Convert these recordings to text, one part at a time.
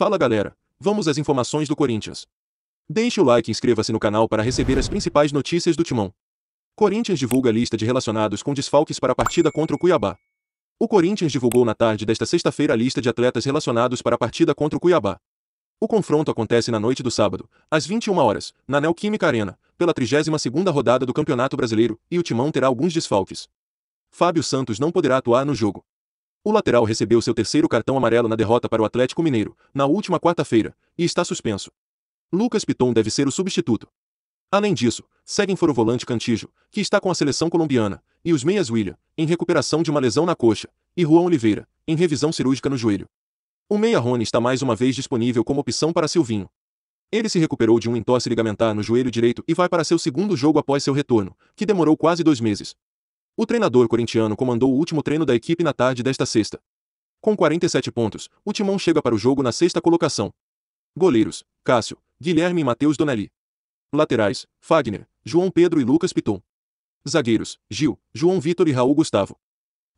Fala galera, vamos às informações do Corinthians. Deixe o like e inscreva-se no canal para receber as principais notícias do Timão. Corinthians divulga lista de relacionados com desfalques para a partida contra o Cuiabá. O Corinthians divulgou na tarde desta sexta-feira a lista de atletas relacionados para a partida contra o Cuiabá. O confronto acontece na noite do sábado, às 21 horas, na Neoquímica Arena, pela 32ª rodada do Campeonato Brasileiro, e o Timão terá alguns desfalques. Fábio Santos não poderá atuar no jogo. O lateral recebeu seu terceiro cartão amarelo na derrota para o Atlético Mineiro, na última quarta-feira, e está suspenso. Lucas Piton deve ser o substituto. Além disso, seguem fora o volante Cantijo, que está com a seleção colombiana, e os meias William, em recuperação de uma lesão na coxa, e Juan Oliveira, em revisão cirúrgica no joelho. O meia Rony está mais uma vez disponível como opção para Silvinho. Ele se recuperou de um entorse ligamentar no joelho direito e vai para seu segundo jogo após seu retorno, que demorou quase dois meses. O treinador corintiano comandou o último treino da equipe na tarde desta sexta. Com 47 pontos, o Timão chega para o jogo na sexta colocação. Goleiros: Cássio, Guilherme e Matheus Donali. Laterais: Fagner, João Pedro e Lucas Piton. Zagueiros: Gil, João Vitor e Raul Gustavo.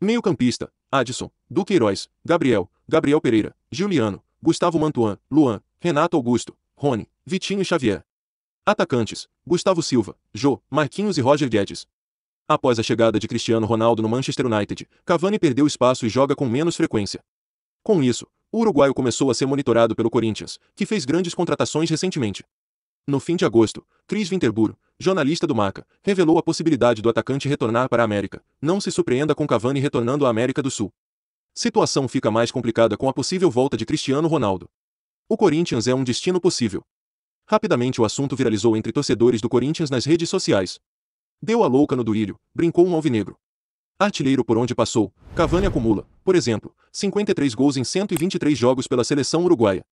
Meio-campista: Adson, Heróis, Gabriel, Gabriel Pereira, Juliano, Gustavo Mantuan, Luan, Renato Augusto, Rony, Vitinho e Xavier. Atacantes: Gustavo Silva, Jô, Marquinhos e Roger Guedes. Após a chegada de Cristiano Ronaldo no Manchester United, Cavani perdeu espaço e joga com menos frequência. Com isso, o uruguaio começou a ser monitorado pelo Corinthians, que fez grandes contratações recentemente. No fim de agosto, Chris Winterbur, jornalista do Maca, revelou a possibilidade do atacante retornar para a América. Não se surpreenda com Cavani retornando à América do Sul. Situação fica mais complicada com a possível volta de Cristiano Ronaldo. O Corinthians é um destino possível. Rapidamente o assunto viralizou entre torcedores do Corinthians nas redes sociais. Deu a louca no Duílio, brincou um alvinegro. Artilheiro por onde passou, Cavani acumula, por exemplo, 53 gols em 123 jogos pela seleção uruguaia.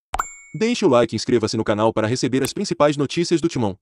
Deixe o like e inscreva-se no canal para receber as principais notícias do Timão.